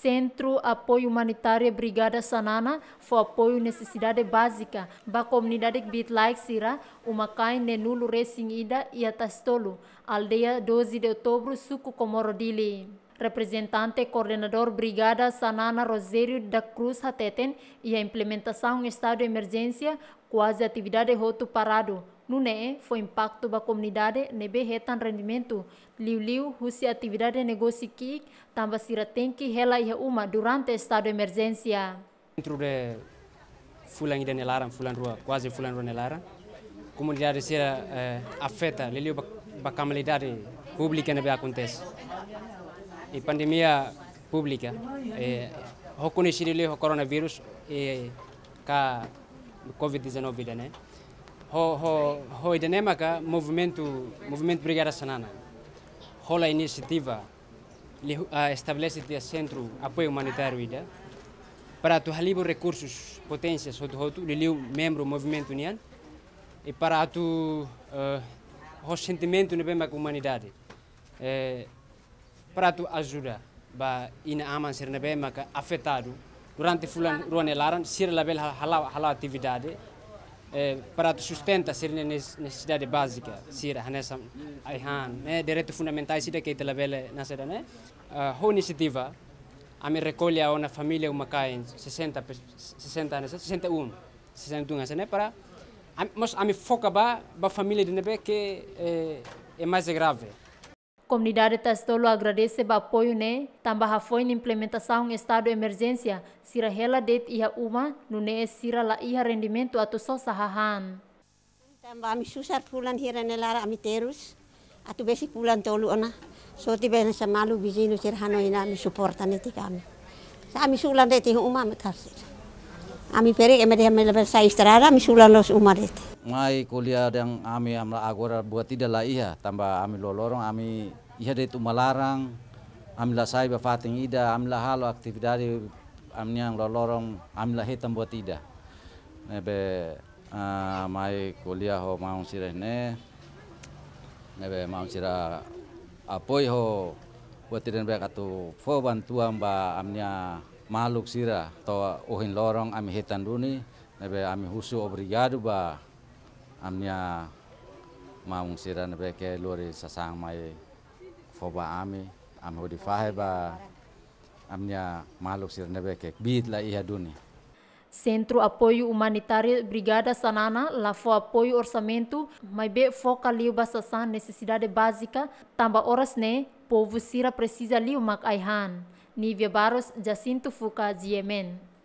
Centro Apoio Humanitário Brigada Sanana for apoio necessidade básica da comunidade Bitlaik Sira, uma cai nenulo recém ida e atastolo, aldeia 12 de outubro, suco Comorodili representante coordenador Brigada Sanana Rosério da Cruz Hateten e a implementação em estado de emergência, quase atividade roto parado, Nune foi impacto ba comunidade nebe retan rendimento. Liu-liu husi atividade negócio que tamba sira tem que rela uma durante estado de emergência. Dentro de fulan ida nelaran, fulan rua, quase fulan rua nelaran. Comunidade será eh, afeta, liu ba comunidade pública nebe acontece. E pandemia pública, eh, reconhecido o coronavírus e eh, a Covid-19, né? ho ho ho movimento movimento brigada sanana rola iniciativa li uh, estabelece de centro apoio humanitário ida para tu halibo recursos potências hotu hotu li membro movimento nian e para tu eh, o sentimento ne bem humanidade eh, para tu ajuda ba ina aman ser ne bem afetado durante fulan ruanelaran sir label halau halau atividade é, para sustentar sustenta ser necessidade básica sira hanesa ihan né direito fundamental sira que tela bele nasera né a iniciativa a me recolhe a uma família uma caen 60 60 anos 61 61 anos né para mas a me foca ba ba família de nebe que eh, é mais grave Comunidade Tastolo agradece ba apoio ne tamba hafoi na implementação estado emergência sira hela det iha uma nune sira la iha rendimento atu so sahahan. Tamba ami susar pulan hira nelara ami terus atu besi pulan tolu ona so tiba na samalu bizinu sirhano ina ami suporta neti kami. Sa ami sulan deti uma ami karsira. Ami আমি পেরে istirahat ami sulan los umar itu. mai kuliah yang ami amla agora buat tidak lah iya tambah ami lolorong ami iya itu melarang. Ami lah saya befating ida Ami lah halo aktivitas ami yang lolorong Ami lah hitam buat tidak nebe ah, mai kuliah ho mau sirah ne nebe mau sirah apoi ho buat tidak bekat katu fo bantuan ba amnya makhluk sira to uhin lorong ami hitan duni nabe ami husu obrigado ba amnya maung sirah nabe ke lori sasang mai foba ami ami hodi fahe ba amnya makhluk sira nabe ke bit la iha duni Sentro Apoio humanitario Brigada Sanana la fo apoio orçamento, mai be foca liuba sasan necessidade bazika tamba oras ne. povo Sira precisa li uma Aihan, Nívia Barros Jacinto Fuca Yemen.